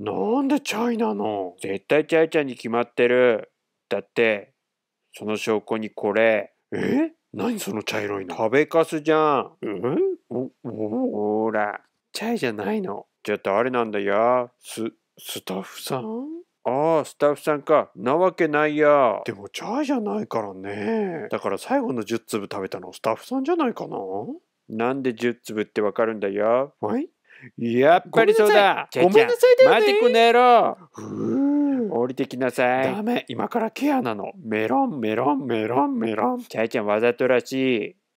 なんでチャイなの絶対チャイちゃんに決まってる。だって、その証拠にこれ。え何その茶色いの食べかすじゃん。えお、おほら、チャイじゃないの。じゃあ誰なんだよ。す、スタッフさんああ、スタッフさんか。なわけないや。でもチャイじゃないからね。だから最後の10粒食べたのスタッフさんじゃないかななんで10粒ってわかるんだよはいやっぱりそうだごめんなさいだよね待てこの野降りてきなさいダメ今からケアなのメロンメロンメロンメロンちゃいちゃんわざとらしい